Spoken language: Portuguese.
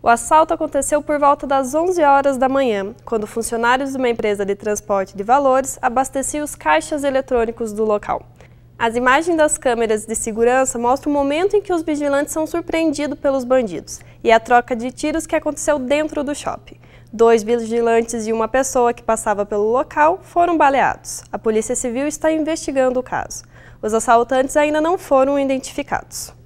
O assalto aconteceu por volta das 11 horas da manhã, quando funcionários de uma empresa de transporte de valores abasteciam os caixas eletrônicos do local. As imagens das câmeras de segurança mostram o momento em que os vigilantes são surpreendidos pelos bandidos e a troca de tiros que aconteceu dentro do shopping. Dois vigilantes e uma pessoa que passava pelo local foram baleados. A Polícia Civil está investigando o caso. Os assaltantes ainda não foram identificados.